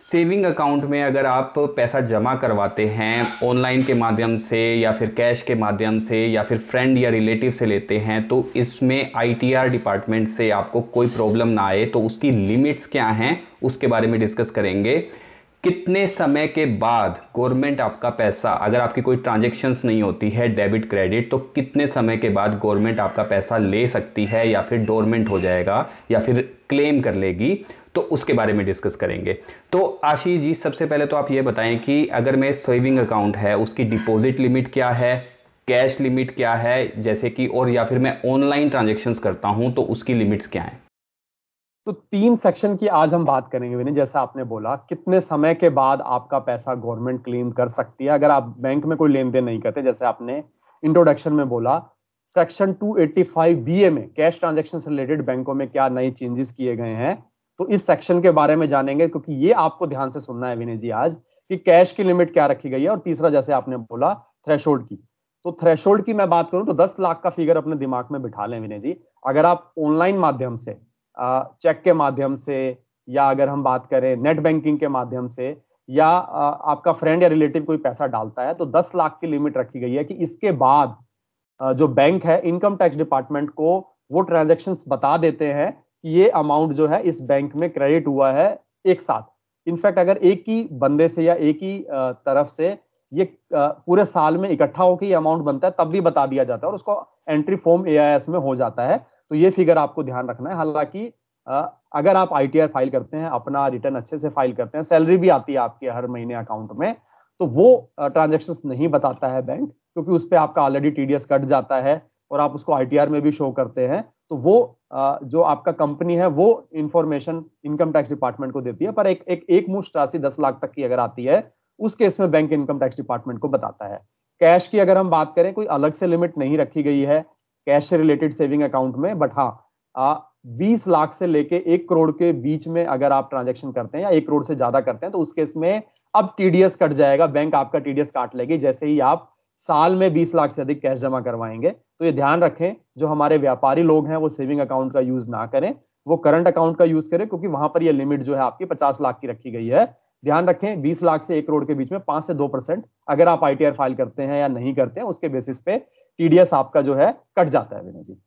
saving account में अगर आप पैसा जमा करवाते हैं ऑनलाइन के माध्यम से या फिर कैश के माध्यम से या फिर फ्रेंड या रिलेटिव से लेते हैं तो इसमें आईटीआर डिपार्टमेंट से आपको कोई प्रॉब्लम ना आए तो उसकी लिमिट्स क्या हैं उसके बारे में डिस्कस करेंगे कितने समय के बाद गवर्नमेंट आपका पैसा अगर आपकी कोई ट्रांजेक्शन्स नहीं होती है डेबिट क्रेडिट तो कितने समय के बाद गवर्नमेंट आपका पैसा ले सकती है या फिर डोरमेंट हो जाएगा या फिर क्लेम कर लेगी तो उसके बारे में डिस्कस करेंगे तो आशीष जी सबसे पहले तो आप ये बताएं कि अगर मैं सेविंग अकाउंट है उसकी डिपॉजिट लिमिट क्या है कैश लिमिट क्या है जैसे कि और या फिर मैं ऑनलाइन ट्रांजेक्शन करता हूँ तो उसकी लिमिट्स क्या हैं तो तीन सेक्शन की आज हम बात करेंगे विनय जैसा आपने बोला कितने समय के बाद आपका पैसा गवर्नमेंट क्लेम कर सकती है अगर आप बैंक में कोई लेन देन नहीं करते जैसे आपने इंट्रोडक्शन में बोला सेक्शन 285 बीए में कैश ट्रांजैक्शन से रिलेटेड बैंकों में क्या नए चेंजेस किए गए हैं तो इस सेक्शन के बारे में जानेंगे क्योंकि ये आपको ध्यान से सुनना है विनय जी आज कि कैश की लिमिट क्या रखी गई है और तीसरा जैसे आपने बोला थ्रेशोल्ड की तो थ्रेशोल्ड की मैं बात करूं तो दस लाख का फिगर अपने दिमाग में बिठा लें विनय जी अगर आप ऑनलाइन माध्यम से चेक के माध्यम से या अगर हम बात करें नेट बैंकिंग के माध्यम से या आपका फ्रेंड या रिलेटिव कोई पैसा डालता है तो दस लाख की लिमिट रखी गई है कि इसके बाद जो बैंक है इनकम टैक्स डिपार्टमेंट को वो ट्रांजेक्शन बता देते हैं ये अमाउंट जो है इस बैंक में क्रेडिट हुआ है एक साथ इनफैक्ट अगर एक ही बंदे से या एक ही तरफ से ये पूरे साल में इकट्ठा होकर ये अमाउंट बनता है तब भी बता दिया जाता है और उसको एंट्री फॉर्म ए में हो जाता है तो ये फिगर आपको ध्यान रखना है हालांकि अगर आप आई फाइल करते हैं अपना रिटर्न अच्छे से फाइल करते हैं सैलरी भी आती है आपके हर महीने अकाउंट में तो वो ट्रांजेक्शन नहीं बताता है बैंक क्योंकि उस पर आपका ऑलरेडी टीडीएस कट जाता है और आप उसको आई में भी शो करते हैं तो वो जो आपका कंपनी है वो इंफॉर्मेशन इनकम टैक्स डिपार्टमेंट को देती है पर एक एक एक मुश्त राशि दस लाख तक की अगर आती है उस केस में बैंक इनकम टैक्स डिपार्टमेंट को बताता है कैश की अगर हम बात करें कोई अलग से लिमिट नहीं रखी गई है कैश से रिलेटेड सेविंग अकाउंट में बट हाँ बीस लाख से लेके एक करोड़ के बीच में अगर आप ट्रांजेक्शन करते हैं या एक करोड़ से ज्यादा करते हैं तो उस केस में अब टीडीएस कट जाएगा बैंक आपका टीडीएस काट लेगी जैसे ही आप साल में बीस लाख से अधिक कैश जमा करवाएंगे तो ये ध्यान रखें जो हमारे व्यापारी लोग हैं वो सेविंग अकाउंट का यूज ना करें वो करंट अकाउंट का यूज करें क्योंकि वहां पर ये लिमिट जो है आपकी पचास लाख की रखी गई है ध्यान रखें बीस लाख से एक करोड़ के बीच में पांच से दो परसेंट अगर आप आईटीआर फाइल करते हैं या नहीं करते हैं उसके बेसिस पे टीडीएस आपका जो है कट जाता है विनय जी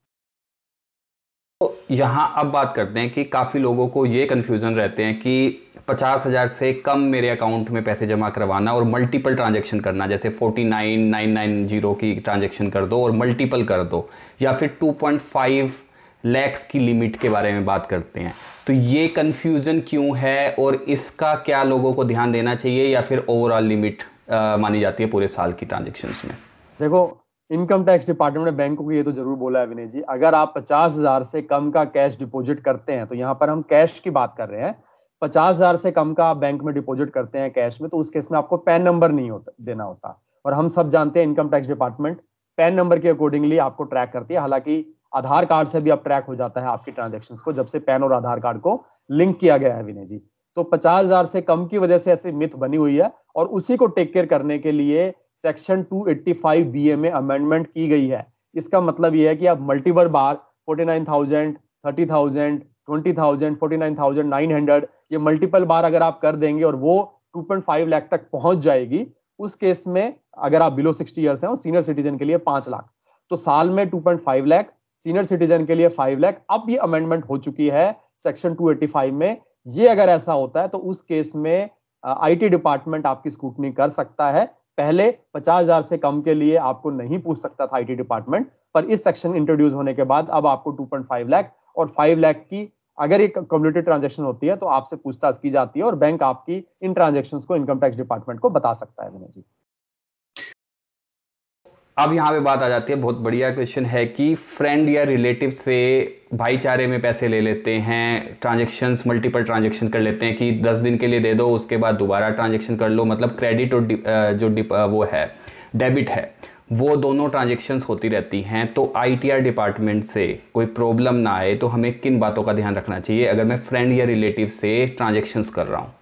यहाँ अब बात करते हैं कि काफ़ी लोगों को ये कन्फ्यूज़न रहते हैं कि पचास हज़ार से कम मेरे अकाउंट में पैसे जमा करवाना और मल्टीपल ट्रांजेक्शन करना जैसे forty nine nine nine zero की ट्रांजेक्शन कर दो और मल्टीपल कर दो या फिर टू पॉइंट फाइव लैक्स की लिमिट के बारे में बात करते हैं तो ये कन्फ्यूज़न क्यों है और इसका क्या लोगों को ध्यान देना चाहिए या फिर ओवरऑल लिमिट मानी जाती है पूरे साल की ट्रांजेक्शन्स में देखो इनकम टैक्स डिपार्टमेंट ने बैंकों को ये तो जरूर बोला है विनय जी अगर आप पचास हजार से कम का कैश डिपॉजिट करते हैं तो यहाँ पर हम कैश की बात कर रहे हैं पचास हजार से कम का आप बैंक में डिपॉजिट करते हैं कैश में तो उस केस में आपको पैन नंबर नहीं होता देना होता और हम सब जानते हैं income tax department PAN number के अकॉर्डिंगली आपको ट्रैक करती है हालांकि आधार कार्ड से भी अब ट्रैक हो जाता है आपकी ट्रांजेक्शन को जब से पैन और आधार कार्ड को लिंक किया गया है विनय जी तो पचास हजार से कम की वजह से ऐसी मिथ बनी हुई है और उसी को टेक केयर करने के लिए सेक्शन 285 बीए में अमेंडमेंट की गई है इसका मतलब यह है कि आप मल्टीपल बार 49,000, 30,000, 20,000, 49,900 ये मल्टीपल बार अगर आप कर देंगे और वो 2.5 लाख तक पहुंच जाएगी उस केस में अगर आप बिलो 60 इयर्स हैं और सीनियर सिटीजन के लिए 5 लाख तो साल में 2.5 लाख सीनियर सिटीजन के लिए 5 लाख अब ये अमेंडमेंट हो चुकी है सेक्शन 285 में ये अगर ऐसा होता है तो उस केस में आईटी डिपार्टमेंट आपकी स्कूटनी कर सकता है पहले पचास हजार से कम के लिए आपको नहीं पूछ सकता था आईटी डिपार्टमेंट पर इस सेक्शन इंट्रोड्यूस होने के बाद अब आपको 2.5 लाख और 5 लाख की अगर एक कम्युनिटी ट्रांजेक्शन होती है तो आपसे पूछताछ की जाती है और बैंक आपकी इन ट्रांजेक्शन को इनकम टैक्स डिपार्टमेंट को बता सकता है मैंने जी अब यहाँ पे बात आ जाती है बहुत बढ़िया क्वेश्चन है कि फ्रेंड या रिलेटिव से भाईचारे में पैसे ले लेते हैं ट्रांजेक्शन्स मल्टीपल ट्रांजेक्शन कर लेते हैं कि दस दिन के लिए दे दो उसके बाद दोबारा ट्रांजेक्शन कर लो मतलब क्रेडिट और जो डिप, वो है डेबिट है वो दोनों ट्रांजेक्शन्स होती रहती हैं तो आई डिपार्टमेंट से कोई प्रॉब्लम ना आए तो हमें किन बातों का ध्यान रखना चाहिए अगर मैं फ्रेंड या रिलेटिव से ट्रांजेक्शन्स कर रहा हूँ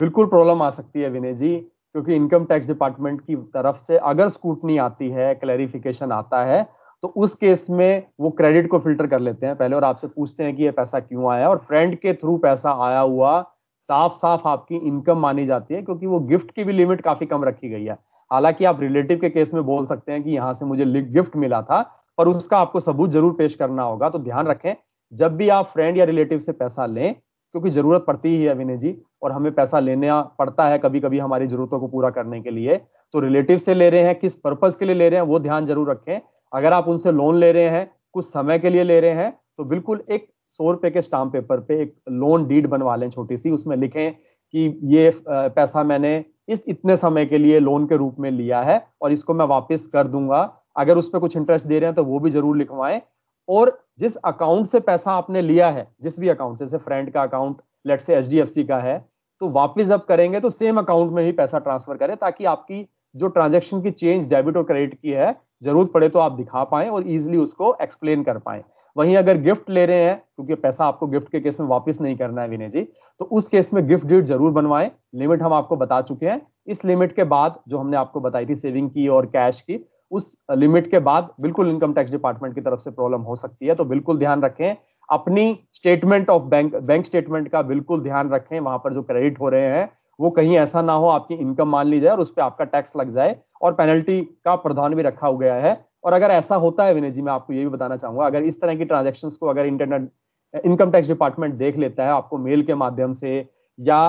बिल्कुल प्रॉब्लम आ सकती है विनय जी क्योंकि इनकम टैक्स डिपार्टमेंट की तरफ से अगर स्कूटनी आती है क्लैरिफिकेशन आता है तो उस केस में वो क्रेडिट को फिल्टर कर लेते हैं पहले और आपसे पूछते हैं कि ये पैसा क्यों आया और फ्रेंड के थ्रू पैसा आया हुआ साफ साफ आपकी इनकम मानी जाती है क्योंकि वो गिफ्ट की भी लिमिट काफी कम रखी गई है हालांकि आप रिलेटिव के केस में बोल सकते हैं कि यहाँ से मुझे गिफ्ट मिला था पर उसका आपको सबूत जरूर पेश करना होगा तो ध्यान रखें जब भी आप फ्रेंड या रिलेटिव से पैसा लें क्योंकि जरूरत पड़ती ही है विनय जी और हमें पैसा लेना पड़ता है कभी कभी हमारी जरूरतों को पूरा करने के लिए तो रिलेटिव से ले रहे हैं किस पर्पज के लिए ले रहे हैं वो ध्यान जरूर रखें अगर आप उनसे लोन ले रहे हैं कुछ समय के लिए ले रहे हैं तो बिल्कुल एक सौ रुपए के स्टाम्प पेपर पे एक लोन डीड बनवा लें छोटी सी उसमें लिखें कि ये पैसा मैंने इस इतने समय के लिए लोन के रूप में लिया है और इसको मैं वापस कर दूंगा अगर उस पर कुछ इंटरेस्ट दे रहे हैं तो वो भी जरूर लिखवाएं और जिस अकाउंट से पैसा आपने लिया है जिस भी अकाउंट से जैसे फ्रेंड का अकाउंट लेट से एच का है तो वापस जब करेंगे तो सेम अकाउंट में ही पैसा ट्रांसफर करें ताकि आपकी जो ट्रांजेक्शन की चेंज डेबिट और क्रेडिट की है जरूरत पड़े तो आप दिखा पाए और इजिली उसको एक्सप्लेन कर पाए वहीं अगर गिफ्ट ले रहे हैं क्योंकि पैसा आपको गिफ्ट के केस में वापस नहीं करना है विनय जी तो उस केस में गिफ्ट डेट जरूर बनवाएं लिमिट हम आपको बता चुके हैं इस लिमिट के बाद जो हमने आपको बताई थी सेविंग की और कैश की उस लिमिट के बाद बिल्कुल इनकम टैक्स डिपार्टमेंट की तरफ से प्रॉब्लम हो सकती है तो बिल्कुल ध्यान रखें अपनी statement of bank bank statement का बिल्कुल ध्यान रखें वहां पर जो क्रेडिट हो रहे हैं वो कहीं ऐसा ना हो आपकी इनकम मान ली जाए और उस पर आपका टैक्स लग जाए और पेनल्टी का प्रावधान भी रखा गया है और अगर ऐसा होता है विनय जी मैं आपको ये भी बताना चाहूंगा अगर इस तरह की ट्रांजेक्शन को अगर इंटरनेट इनकम टैक्स डिपार्टमेंट देख लेता है आपको मेल के माध्यम से या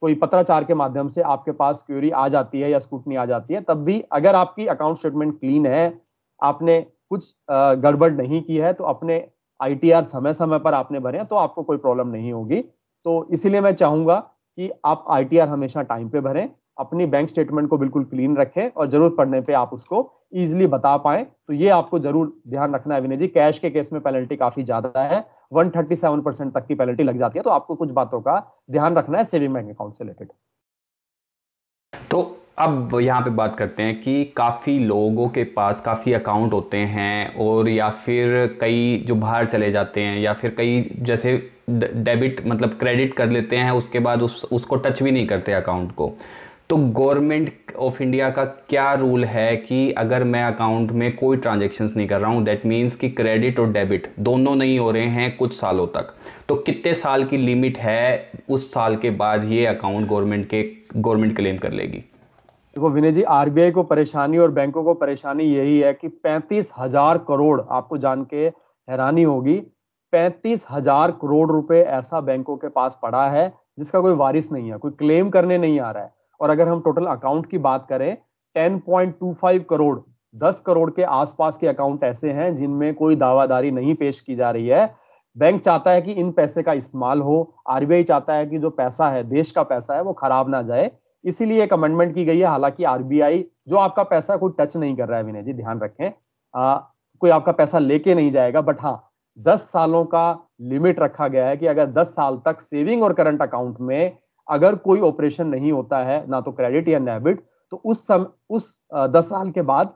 कोई पत्राचार के माध्यम से आपके पास क्यूरी आ जाती है या स्कूटनी आ जाती है तब भी अगर आपकी अकाउंट स्टेटमेंट क्लीन है आपने कुछ गड़बड़ नहीं की है तो अपने आई समय समय पर आपने भरे तो आपको कोई प्रॉब्लम नहीं होगी तो इसीलिए मैं चाहूंगा कि आप आई हमेशा टाइम पे भरें अपनी बैंक स्टेटमेंट को बिल्कुल क्लीन रखें और जरूरत पड़ने पे आप उसको इजिली बता पाए तो ये आपको जरूर ध्यान रखना है विनय जी कैश के केस में पेनल्टी काफी ज्यादा है 137 परसेंट तक की पेनल्टी लग जाती है तो आपको कुछ बातों का ध्यान रखना है सेविंग बैंक अकाउंट से रिलेटेड तो अब यहाँ पे बात करते हैं कि काफ़ी लोगों के पास काफ़ी अकाउंट होते हैं और या फिर कई जो बाहर चले जाते हैं या फिर कई जैसे डेबिट मतलब क्रेडिट कर लेते हैं उसके बाद उस उसको टच भी नहीं करते अकाउंट को तो गवर्नमेंट ऑफ इंडिया का क्या रूल है कि अगर मैं अकाउंट में कोई ट्रांजेक्शन नहीं कर रहा हूँ दैट मीन्स कि क्रेडिट और डेबिट दोनों नहीं हो रहे हैं कुछ सालों तक तो कितने साल की लिमिट है उस साल के बाद ये अकाउंट गवर्नमेंट के गवर्नमेंट क्लेम कर लेगी देखो विनय जी आरबीआई को परेशानी और बैंकों को परेशानी यही है कि पैंतीस हजार करोड़ आपको जान के हैरानी होगी पैंतीस हजार करोड़ रुपए ऐसा बैंकों के पास पड़ा है जिसका कोई वारिस नहीं है कोई क्लेम करने नहीं आ रहा है और अगर हम टोटल अकाउंट की बात करें 10.25 करोड़ 10 करोड़ के आसपास के अकाउंट ऐसे हैं जिनमें कोई दावादारी नहीं पेश की जा रही है बैंक चाहता है कि इन पैसे का इस्तेमाल हो आरबीआई चाहता है कि जो पैसा है देश का पैसा है वो खराब ना जाए इसीलिए एक अमेंडमेंट की गई है हालांकि आरबीआई जो आपका पैसा कोई टच नहीं कर रहा है विनय जी ध्यान रखें आ, कोई आपका पैसा लेके नहीं जाएगा बट हाँ दस सालों का लिमिट रखा गया है कि अगर दस साल तक सेविंग और करंट अकाउंट में अगर कोई ऑपरेशन नहीं होता है ना तो क्रेडिट या नेबिट तो उस सम उस दस साल के बाद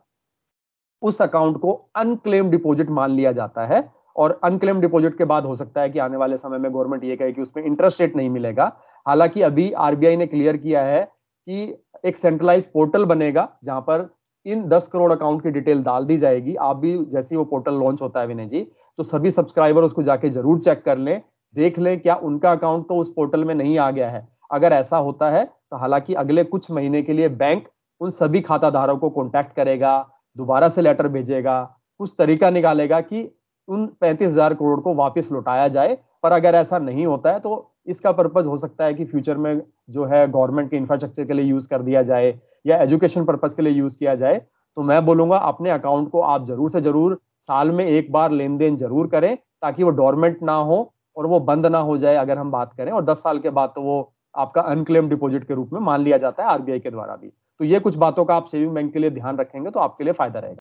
उस अकाउंट को अनक्लेम डिपॉजिट मान लिया जाता है और अनक्लेम डिपॉजिट के बाद हो सकता है कि आने वाले समय में गवर्नमेंट ये कहे कि उसमें इंटरेस्ट रेट नहीं मिलेगा हालांकि अभी आरबीआई ने क्लियर किया है कि एक सेंट्रलाइज पोर्टल बनेगा जहां पर इन दस करोड़ अकाउंट की डिटेल डाल दी जाएगी आप भी जैसे वो पोर्टल लॉन्च होता है विनय जी तो सभी सब्सक्राइबर उसको जाके जरूर चेक कर लें देख लें क्या उनका अकाउंट तो उस पोर्टल में नहीं आ गया है अगर ऐसा होता है तो हालांकि अगले कुछ महीने के लिए बैंक उन सभी खाताधारों को कॉन्टैक्ट करेगा दोबारा से लेटर भेजेगा कुछ तरीका निकालेगा कि उन पैंतीस हजार करोड़ को वापस लौटाया जाए पर अगर ऐसा नहीं होता है तो इसका पर्पज हो सकता है कि फ्यूचर में जो है गवर्नमेंट के इंफ्रास्ट्रक्चर के लिए यूज कर दिया जाए या एजुकेशन पर्पज के लिए यूज किया जाए तो मैं बोलूंगा अपने अकाउंट को आप जरूर से जरूर साल में एक बार लेन देन जरूर करें ताकि वो डोरमेंट ना हो और वो बंद ना हो जाए अगर हम बात करें और दस साल के बाद तो वो आपका अनक्लेम डिपॉजिट के रूप में मान लिया जाता है आरबीआई के द्वारा भी तो ये कुछ बातों का आप सेविंग बैंक के लिए ध्यान रखेंगे तो आपके लिए फायदा रहेगा